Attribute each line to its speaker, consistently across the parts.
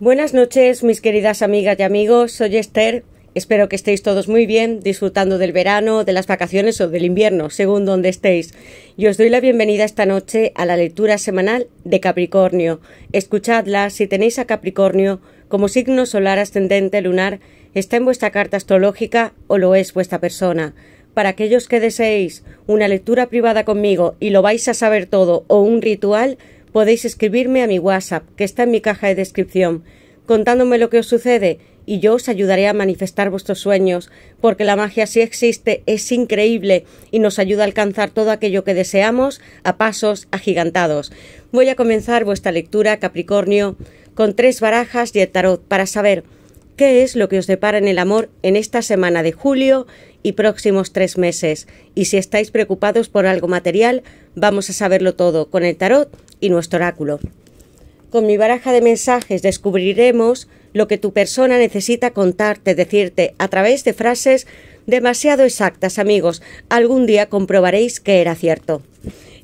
Speaker 1: Buenas noches, mis queridas amigas y amigos. Soy Esther. Espero que estéis todos muy bien, disfrutando del verano, de las vacaciones o del invierno, según donde estéis. Y os doy la bienvenida esta noche a la lectura semanal de Capricornio. Escuchadla si tenéis a Capricornio como signo solar ascendente lunar, está en vuestra carta astrológica o lo es vuestra persona. Para aquellos que deseéis una lectura privada conmigo y lo vais a saber todo o un ritual, Podéis escribirme a mi WhatsApp, que está en mi caja de descripción, contándome lo que os sucede y yo os ayudaré a manifestar vuestros sueños, porque la magia sí existe, es increíble y nos ayuda a alcanzar todo aquello que deseamos a pasos agigantados. Voy a comenzar vuestra lectura, Capricornio, con tres barajas y el tarot para saber qué es lo que os depara en el amor en esta semana de julio y próximos tres meses. Y si estáis preocupados por algo material, vamos a saberlo todo con el tarot y nuestro oráculo. Con mi baraja de mensajes descubriremos lo que tu persona necesita contarte, decirte, a través de frases demasiado exactas, amigos. Algún día comprobaréis que era cierto.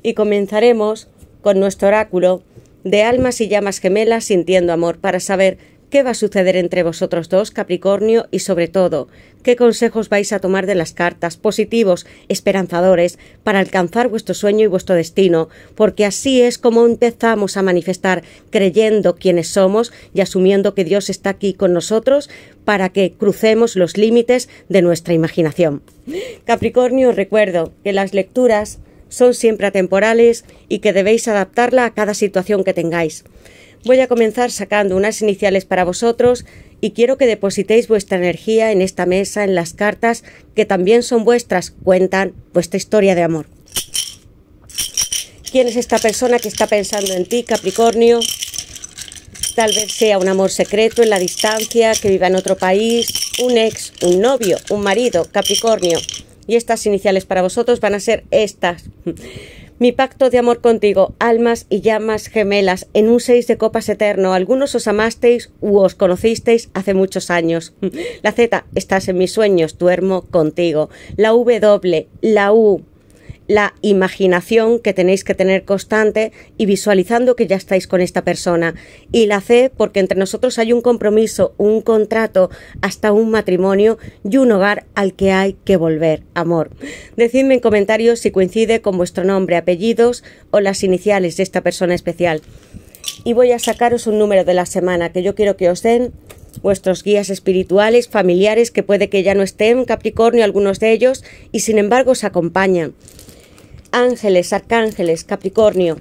Speaker 1: Y comenzaremos con nuestro oráculo de almas y llamas gemelas sintiendo amor para saber ¿Qué va a suceder entre vosotros dos, Capricornio? Y sobre todo, ¿qué consejos vais a tomar de las cartas, positivos, esperanzadores, para alcanzar vuestro sueño y vuestro destino? Porque así es como empezamos a manifestar, creyendo quienes somos y asumiendo que Dios está aquí con nosotros para que crucemos los límites de nuestra imaginación. Capricornio, recuerdo que las lecturas son siempre atemporales y que debéis adaptarla a cada situación que tengáis. Voy a comenzar sacando unas iniciales para vosotros y quiero que depositéis vuestra energía en esta mesa, en las cartas, que también son vuestras, cuentan vuestra historia de amor. ¿Quién es esta persona que está pensando en ti, Capricornio? Tal vez sea un amor secreto en la distancia, que viva en otro país, un ex, un novio, un marido, Capricornio. Y estas iniciales para vosotros van a ser estas. Mi pacto de amor contigo, almas y llamas gemelas, en un seis de copas eterno. Algunos os amasteis u os conocisteis hace muchos años. La Z, estás en mis sueños, duermo contigo. La W, la U, la imaginación que tenéis que tener constante y visualizando que ya estáis con esta persona. Y la C, porque entre nosotros hay un compromiso, un contrato, hasta un matrimonio y un hogar al que hay que volver, amor. Decidme en comentarios si coincide con vuestro nombre, apellidos o las iniciales de esta persona especial. Y voy a sacaros un número de la semana que yo quiero que os den vuestros guías espirituales, familiares, que puede que ya no estén, Capricornio, algunos de ellos, y sin embargo os acompañan ángeles, arcángeles, Capricornio.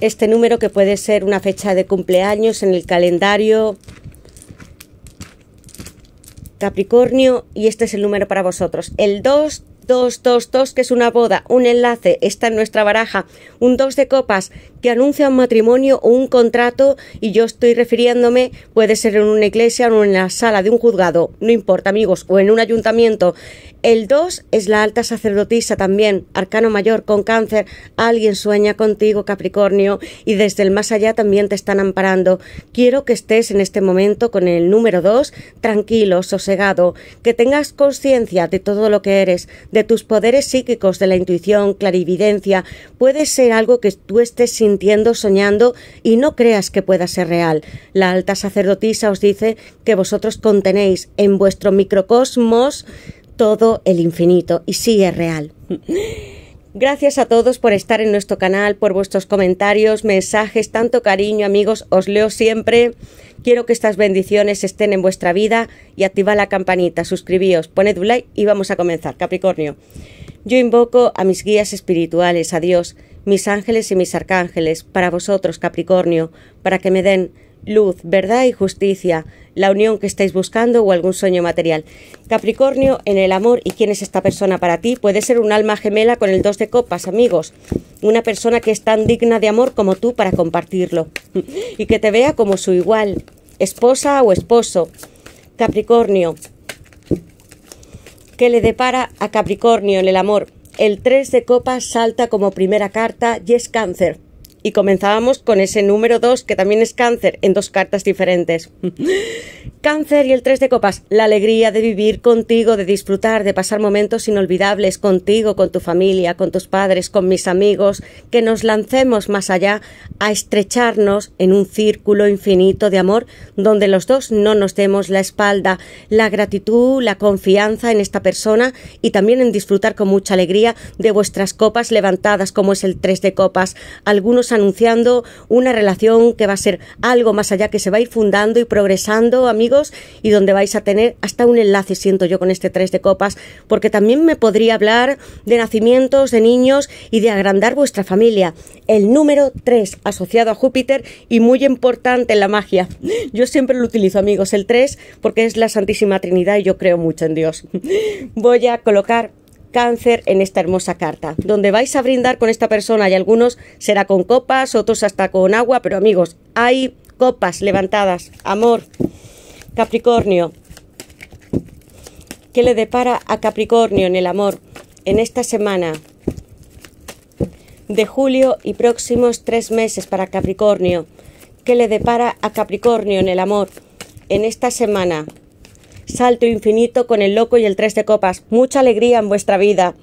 Speaker 1: Este número que puede ser una fecha de cumpleaños en el calendario Capricornio y este es el número para vosotros, el 2 Dos, dos, dos, que es una boda, un enlace, está en nuestra baraja, un dos de copas que anuncia un matrimonio o un contrato y yo estoy refiriéndome, puede ser en una iglesia o en la sala de un juzgado, no importa amigos, o en un ayuntamiento. El 2 es la alta sacerdotisa también, arcano mayor con cáncer, alguien sueña contigo Capricornio y desde el más allá también te están amparando. Quiero que estés en este momento con el número dos, tranquilo, sosegado, que tengas conciencia de todo lo que eres, tus poderes psíquicos, de la intuición, clarividencia, puede ser algo que tú estés sintiendo, soñando y no creas que pueda ser real. La alta sacerdotisa os dice que vosotros contenéis en vuestro microcosmos todo el infinito y sí es real. Gracias a todos por estar en nuestro canal, por vuestros comentarios, mensajes, tanto cariño amigos, os leo siempre. Quiero que estas bendiciones estén en vuestra vida y activad la campanita, suscribíos, poned un like y vamos a comenzar. Capricornio, yo invoco a mis guías espirituales, a Dios, mis ángeles y mis arcángeles, para vosotros, Capricornio, para que me den luz, verdad y justicia, la unión que estáis buscando o algún sueño material. Capricornio, en el amor y quién es esta persona para ti, puede ser un alma gemela con el dos de copas, amigos. Una persona que es tan digna de amor como tú para compartirlo y que te vea como su igual, esposa o esposo. Capricornio, ¿qué le depara a Capricornio en el amor? El 3 de copas salta como primera carta y es cáncer y comenzábamos con ese número 2 que también es cáncer en dos cartas diferentes. cáncer y el tres de copas, la alegría de vivir contigo, de disfrutar, de pasar momentos inolvidables contigo, con tu familia, con tus padres, con mis amigos, que nos lancemos más allá a estrecharnos en un círculo infinito de amor donde los dos no nos demos la espalda, la gratitud, la confianza en esta persona y también en disfrutar con mucha alegría de vuestras copas levantadas como es el tres de copas. Algunos anunciando una relación que va a ser algo más allá, que se va a ir fundando y progresando, amigos, y donde vais a tener hasta un enlace, siento yo, con este tres de copas, porque también me podría hablar de nacimientos, de niños y de agrandar vuestra familia. El número 3, asociado a Júpiter y muy importante en la magia. Yo siempre lo utilizo, amigos, el 3, porque es la Santísima Trinidad y yo creo mucho en Dios. Voy a colocar cáncer en esta hermosa carta, donde vais a brindar con esta persona y algunos será con copas, otros hasta con agua, pero amigos, hay copas levantadas, amor, Capricornio. ¿Qué le depara a Capricornio en el amor en esta semana de julio y próximos tres meses para Capricornio? ¿Qué le depara a Capricornio en el amor en esta semana Salto infinito con el loco y el tres de copas. Mucha alegría en vuestra vida.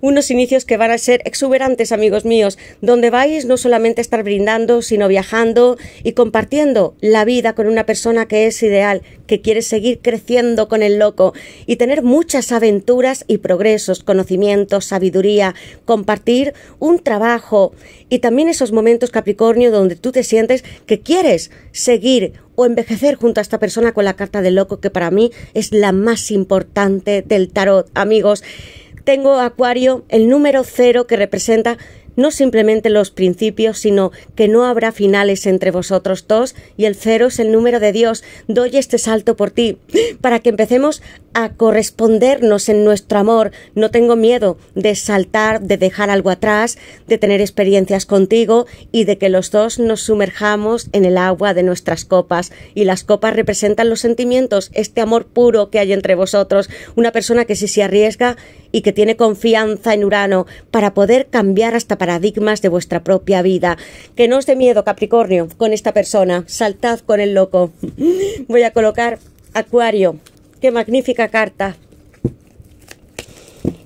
Speaker 1: Unos inicios que van a ser exuberantes, amigos míos. Donde vais no solamente estar brindando, sino viajando y compartiendo la vida con una persona que es ideal, que quiere seguir creciendo con el loco y tener muchas aventuras y progresos, conocimientos, sabiduría, compartir un trabajo y también esos momentos Capricornio donde tú te sientes que quieres seguir o envejecer junto a esta persona con la carta del loco, que para mí es la más importante del tarot. Amigos, tengo Acuario, el número cero que representa no simplemente los principios, sino que no habrá finales entre vosotros dos, y el cero es el número de Dios. Doy este salto por ti, para que empecemos a correspondernos en nuestro amor. No tengo miedo de saltar, de dejar algo atrás, de tener experiencias contigo y de que los dos nos sumerjamos en el agua de nuestras copas. Y las copas representan los sentimientos, este amor puro que hay entre vosotros, una persona que sí se arriesga y que tiene confianza en Urano para poder cambiar hasta paradigmas de vuestra propia vida. Que no os dé miedo, Capricornio, con esta persona. Saltad con el loco. Voy a colocar Acuario. Qué magnífica carta.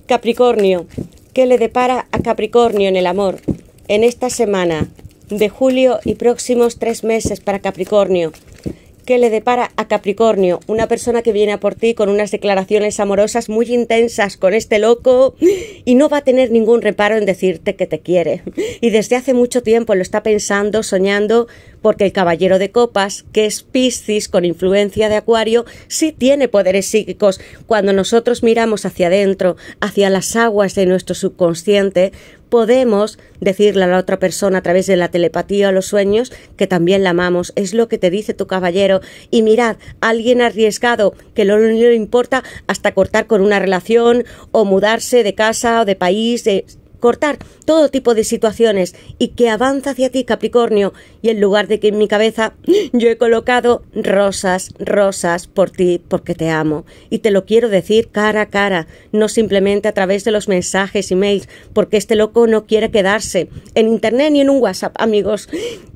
Speaker 1: Capricornio. ¿Qué le depara a Capricornio en el amor? En esta semana de julio y próximos tres meses para Capricornio. ¿Qué le depara a Capricornio? Una persona que viene a por ti con unas declaraciones amorosas muy intensas con este loco y no va a tener ningún reparo en decirte que te quiere. Y desde hace mucho tiempo lo está pensando, soñando, porque el caballero de copas, que es Piscis con influencia de Acuario, sí tiene poderes psíquicos. Cuando nosotros miramos hacia adentro, hacia las aguas de nuestro subconsciente, podemos decirle a la otra persona a través de la telepatía o los sueños que también la amamos. Es lo que te dice tu caballero. Y mirad, alguien arriesgado que no le importa hasta cortar con una relación o mudarse de casa o de país, cortar todo tipo de situaciones y que avanza hacia ti, Capricornio, y en lugar de que en mi cabeza ¡Ah! yo he colocado rosas, rosas por ti, porque te amo. Y te lo quiero decir cara a cara, no simplemente a través de los mensajes, e-mails porque este loco no quiere quedarse en internet ni en un WhatsApp, amigos.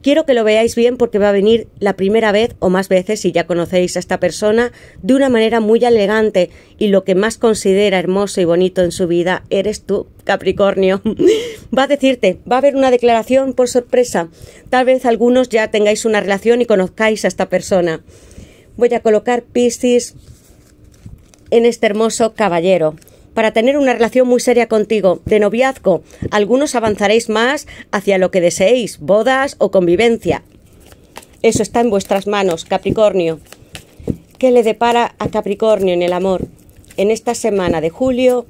Speaker 1: Quiero que lo veáis bien porque va a venir la primera vez o más veces, si ya conocéis a esta persona, de una manera muy elegante y lo que más considera hermoso y bonito en su vida eres tú, Capricornio. va a decirte, va a haber una declaración por sorpresa. Tal vez algunos ya tengáis una relación y conozcáis a esta persona. Voy a colocar Piscis en este hermoso caballero para tener una relación muy seria contigo, de noviazgo. Algunos avanzaréis más hacia lo que deseéis, bodas o convivencia. Eso está en vuestras manos, Capricornio. ¿Qué le depara a Capricornio en el amor? En esta semana de julio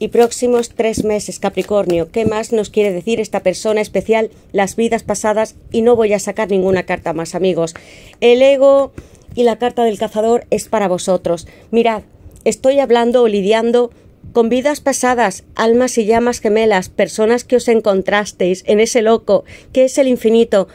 Speaker 1: y próximos tres meses, Capricornio. ¿Qué más nos quiere decir esta persona especial? Las vidas pasadas y no voy a sacar ninguna carta más, amigos. El ego y la carta del cazador es para vosotros. Mirad, estoy hablando o lidiando con vidas pasadas, almas y llamas gemelas, personas que os encontrasteis en ese loco, que es el infinito.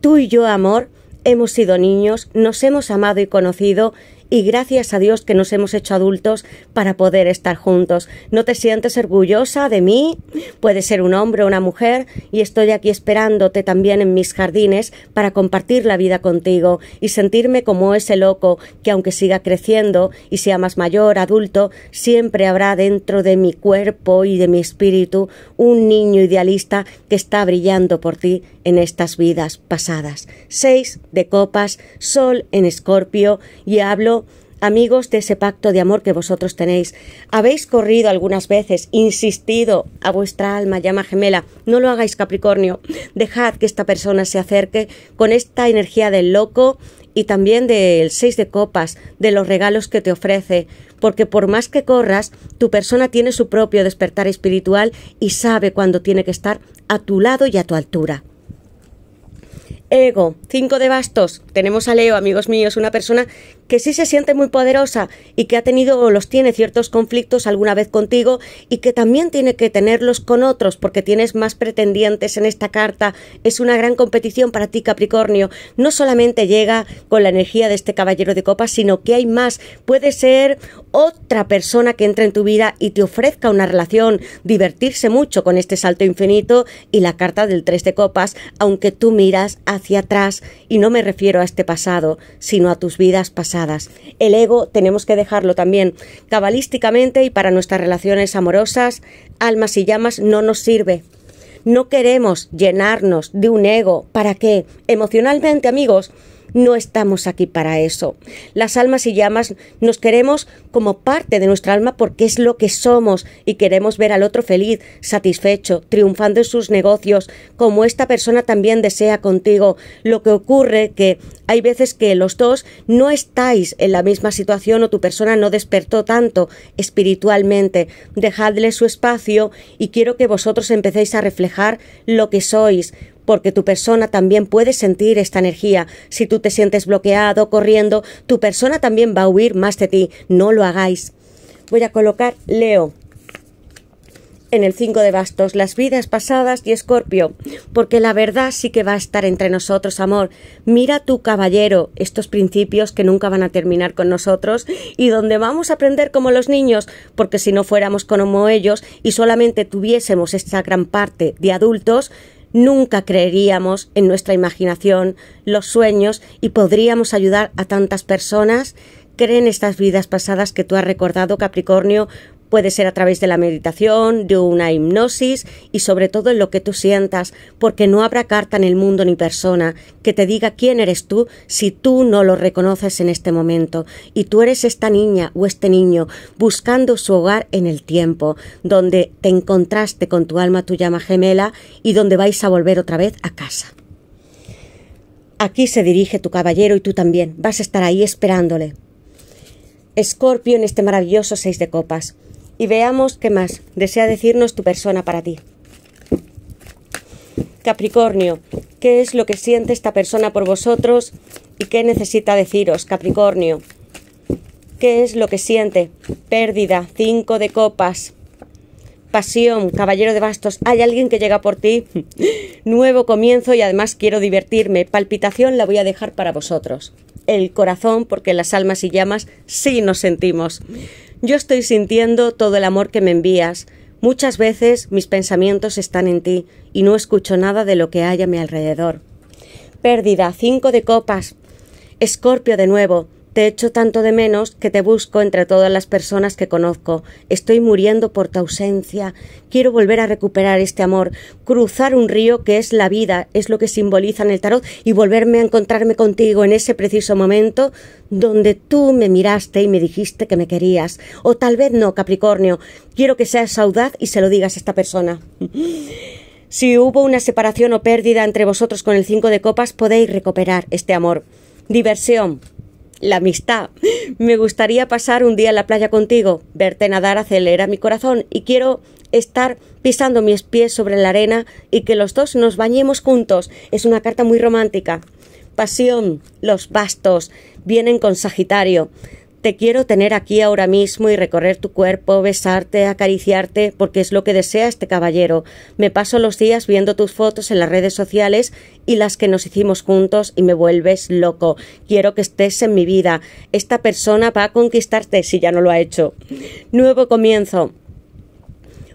Speaker 1: Tú y yo, amor, hemos sido niños, nos hemos amado y conocido, y gracias a Dios que nos hemos hecho adultos para poder estar juntos. ¿No te sientes orgullosa de mí? Puede ser un hombre o una mujer y estoy aquí esperándote también en mis jardines para compartir la vida contigo y sentirme como ese loco que aunque siga creciendo y sea más mayor, adulto, siempre habrá dentro de mi cuerpo y de mi espíritu un niño idealista que está brillando por ti en estas vidas pasadas. Seis de copas, sol en escorpio y hablo amigos de ese pacto de amor que vosotros tenéis, habéis corrido algunas veces, insistido a vuestra alma, llama gemela, no lo hagáis Capricornio, dejad que esta persona se acerque con esta energía del loco y también del seis de copas, de los regalos que te ofrece, porque por más que corras, tu persona tiene su propio despertar espiritual y sabe cuándo tiene que estar a tu lado y a tu altura. Ego, cinco de bastos. Tenemos a Leo, amigos míos, una persona que sí se siente muy poderosa y que ha tenido o los tiene ciertos conflictos alguna vez contigo y que también tiene que tenerlos con otros porque tienes más pretendientes en esta carta. Es una gran competición para ti, Capricornio. No solamente llega con la energía de este caballero de copas, sino que hay más. Puede ser otra persona que entre en tu vida y te ofrezca una relación, divertirse mucho con este salto infinito y la carta del tres de copas, aunque tú miras hacia atrás y no me refiero a este pasado, sino a tus vidas pasadas el ego tenemos que dejarlo también. Cabalísticamente y para nuestras relaciones amorosas, almas y llamas no nos sirve. No queremos llenarnos de un ego. ¿Para qué? Emocionalmente, amigos, no estamos aquí para eso. Las almas y llamas nos queremos como parte de nuestra alma porque es lo que somos y queremos ver al otro feliz, satisfecho, triunfando en sus negocios, como esta persona también desea contigo. Lo que ocurre que hay veces que los dos no estáis en la misma situación o tu persona no despertó tanto espiritualmente. Dejadle su espacio y quiero que vosotros empecéis a reflejar lo que sois, porque tu persona también puede sentir esta energía. Si tú te sientes bloqueado, corriendo, tu persona también va a huir más de ti. No lo hagáis. Voy a colocar Leo en el 5 de bastos, las vidas pasadas y escorpio, porque la verdad sí que va a estar entre nosotros, amor. Mira tu caballero, estos principios que nunca van a terminar con nosotros y donde vamos a aprender como los niños, porque si no fuéramos como ellos y solamente tuviésemos esta gran parte de adultos, nunca creeríamos en nuestra imaginación, los sueños y podríamos ayudar a tantas personas creen estas vidas pasadas que tú has recordado, Capricornio, Puede ser a través de la meditación, de una hipnosis y sobre todo en lo que tú sientas, porque no habrá carta en el mundo ni persona que te diga quién eres tú si tú no lo reconoces en este momento. Y tú eres esta niña o este niño buscando su hogar en el tiempo, donde te encontraste con tu alma, tu llama gemela y donde vais a volver otra vez a casa. Aquí se dirige tu caballero y tú también. Vas a estar ahí esperándole. Escorpio en este maravilloso seis de copas y veamos qué más desea decirnos tu persona para ti. Capricornio, ¿qué es lo que siente esta persona por vosotros y qué necesita deciros, Capricornio? ¿Qué es lo que siente? Pérdida, cinco de copas. Pasión, caballero de bastos, hay alguien que llega por ti. Nuevo comienzo y además quiero divertirme. Palpitación la voy a dejar para vosotros. El corazón, porque las almas y llamas sí nos sentimos. Yo estoy sintiendo todo el amor que me envías. Muchas veces mis pensamientos están en ti y no escucho nada de lo que hay a mi alrededor. Pérdida, cinco de copas. Escorpio de nuevo. Te echo tanto de menos que te busco entre todas las personas que conozco. Estoy muriendo por tu ausencia. Quiero volver a recuperar este amor, cruzar un río que es la vida, es lo que simboliza en el tarot, y volverme a encontrarme contigo en ese preciso momento donde tú me miraste y me dijiste que me querías. O tal vez no, Capricornio. Quiero que seas audaz y se lo digas a esta persona. si hubo una separación o pérdida entre vosotros con el cinco de copas, podéis recuperar este amor. Diversión la amistad. Me gustaría pasar un día en la playa contigo. Verte nadar acelera mi corazón y quiero estar pisando mis pies sobre la arena y que los dos nos bañemos juntos. Es una carta muy romántica. Pasión, los bastos, vienen con Sagitario. Te quiero tener aquí ahora mismo y recorrer tu cuerpo, besarte, acariciarte, porque es lo que desea este caballero. Me paso los días viendo tus fotos en las redes sociales y las que nos hicimos juntos y me vuelves loco. Quiero que estés en mi vida. Esta persona va a conquistarte si ya no lo ha hecho. Nuevo comienzo.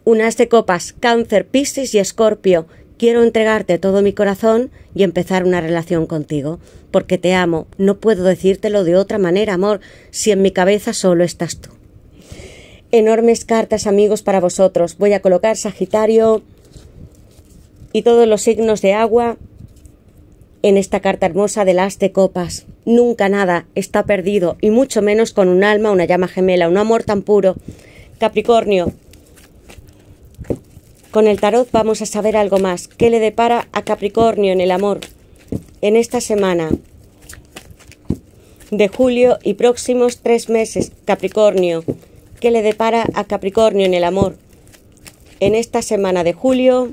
Speaker 1: Unas de copas, cáncer, piscis y escorpio quiero entregarte todo mi corazón y empezar una relación contigo, porque te amo, no puedo decírtelo de otra manera, amor, si en mi cabeza solo estás tú. Enormes cartas, amigos, para vosotros. Voy a colocar Sagitario y todos los signos de agua en esta carta hermosa de las de copas. Nunca nada está perdido, y mucho menos con un alma, una llama gemela, un amor tan puro. Capricornio, con el tarot vamos a saber algo más. ¿Qué le depara a Capricornio en el amor en esta semana de julio y próximos tres meses? Capricornio. ¿Qué le depara a Capricornio en el amor en esta semana de julio?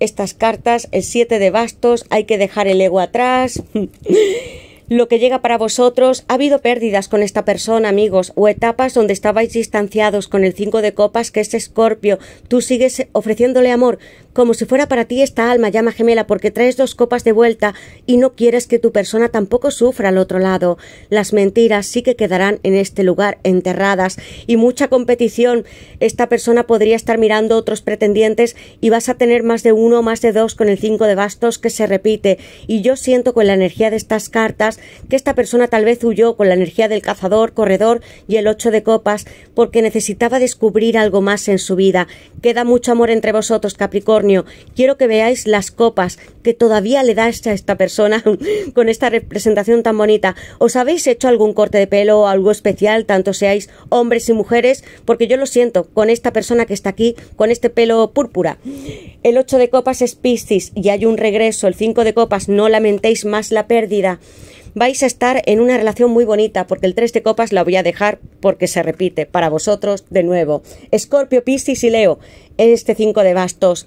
Speaker 1: Estas cartas, el 7 de bastos, hay que dejar el ego atrás. lo que llega para vosotros. Ha habido pérdidas con esta persona, amigos, o etapas donde estabais distanciados con el 5 de copas que es Escorpio. Tú sigues ofreciéndole amor, como si fuera para ti esta alma llama gemela porque traes dos copas de vuelta y no quieres que tu persona tampoco sufra al otro lado. Las mentiras sí que quedarán en este lugar enterradas y mucha competición. Esta persona podría estar mirando otros pretendientes y vas a tener más de uno o más de dos con el 5 de bastos que se repite. Y yo siento con la energía de estas cartas que esta persona tal vez huyó con la energía del cazador, corredor y el ocho de copas, porque necesitaba descubrir algo más en su vida. Queda mucho amor entre vosotros, Capricornio. Quiero que veáis las copas que todavía le das a esta persona con esta representación tan bonita. ¿Os habéis hecho algún corte de pelo o algo especial, tanto seáis hombres y mujeres? Porque yo lo siento, con esta persona que está aquí, con este pelo púrpura. El ocho de copas es Piscis y hay un regreso. El cinco de copas, no lamentéis más la pérdida vais a estar en una relación muy bonita porque el 3 de copas la voy a dejar porque se repite para vosotros de nuevo. Escorpio, Piscis y Leo, este 5 de bastos.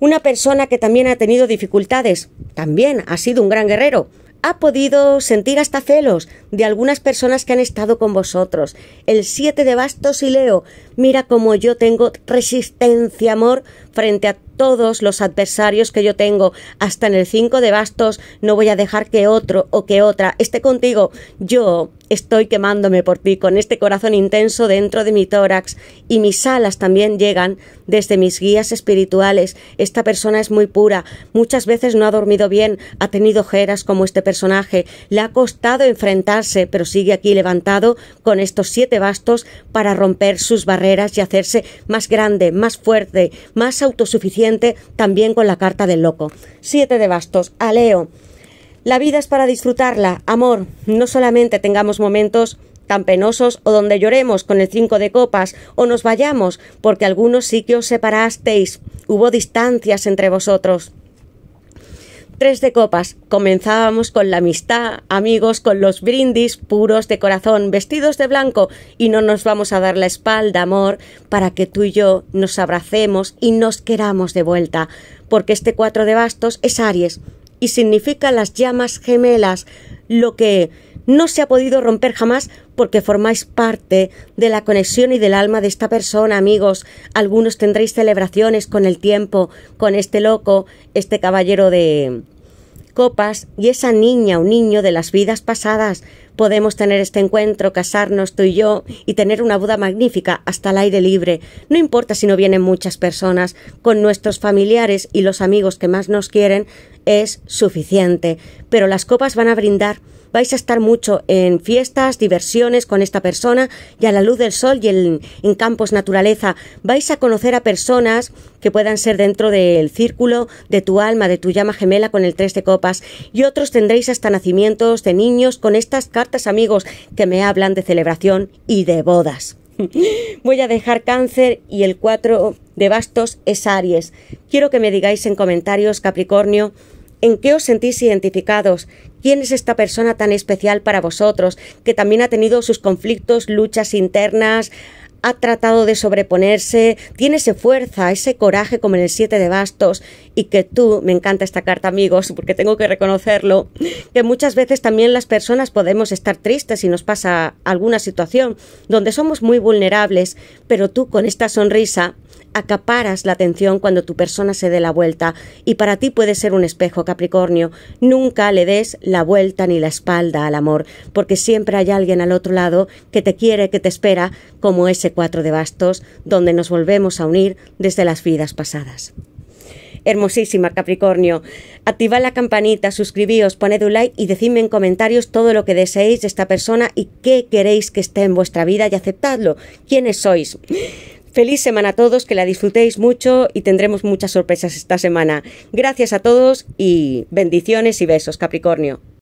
Speaker 1: Una persona que también ha tenido dificultades, también ha sido un gran guerrero, ha podido sentir hasta celos de algunas personas que han estado con vosotros. El 7 de bastos y Leo, mira como yo tengo resistencia, amor, frente a todos los adversarios que yo tengo, hasta en el 5 de bastos, no voy a dejar que otro o que otra esté contigo. Yo estoy quemándome por ti con este corazón intenso dentro de mi tórax y mis alas también llegan desde mis guías espirituales. Esta persona es muy pura, muchas veces no ha dormido bien, ha tenido ojeras como este personaje, le ha costado enfrentarse, pero sigue aquí levantado con estos siete bastos para romper sus barreras y hacerse más grande, más fuerte, más autosuficiente también con la carta del loco. Siete de bastos, aleo. La vida es para disfrutarla, amor, no solamente tengamos momentos tan penosos o donde lloremos con el cinco de copas o nos vayamos, porque algunos sí que os separasteis, hubo distancias entre vosotros. Tres de copas. Comenzábamos con la amistad, amigos, con los brindis puros de corazón, vestidos de blanco, y no nos vamos a dar la espalda, amor, para que tú y yo nos abracemos y nos queramos de vuelta, porque este cuatro de bastos es Aries y significa las llamas gemelas, lo que no se ha podido romper jamás porque formáis parte de la conexión y del alma de esta persona, amigos. Algunos tendréis celebraciones con el tiempo, con este loco, este caballero de copas y esa niña o niño de las vidas pasadas. Podemos tener este encuentro, casarnos tú y yo y tener una boda magnífica hasta el aire libre. No importa si no vienen muchas personas, con nuestros familiares y los amigos que más nos quieren es suficiente. Pero las copas van a brindar vais a estar mucho en fiestas, diversiones con esta persona y a la luz del sol y en, campos naturaleza. Vais a conocer a personas que puedan ser dentro del círculo de tu alma, de tu llama gemela con el tres de copas. Y otros tendréis hasta nacimientos de niños con estas cartas, amigos, que me hablan de celebración y de bodas. Voy a dejar cáncer y el 4 de bastos es Aries. Quiero que me digáis en comentarios, Capricornio, en qué os sentís identificados, ¿Quién es esta persona tan especial para vosotros, que también ha tenido sus conflictos, luchas internas? ha tratado de sobreponerse, tiene esa fuerza, ese coraje como en el Siete de bastos y que tú, me encanta esta carta amigos, porque tengo que reconocerlo, que muchas veces también las personas podemos estar tristes si nos pasa alguna situación donde somos muy vulnerables, pero tú con esta sonrisa acaparas la atención cuando tu persona se dé la vuelta y para ti puede ser un espejo, Capricornio. Nunca le des la vuelta ni la espalda al amor, porque siempre hay alguien al otro lado que te quiere, que te espera, como ese cuatro de bastos, donde nos volvemos a unir desde las vidas pasadas hermosísima Capricornio. Activad la campanita, suscribíos, poned un like y decidme en comentarios todo lo que deseéis de esta persona y qué queréis que esté en vuestra vida y aceptadlo. ¿Quiénes sois? Feliz semana a todos, que la disfrutéis mucho y tendremos muchas sorpresas esta semana. Gracias a todos y bendiciones y besos, Capricornio.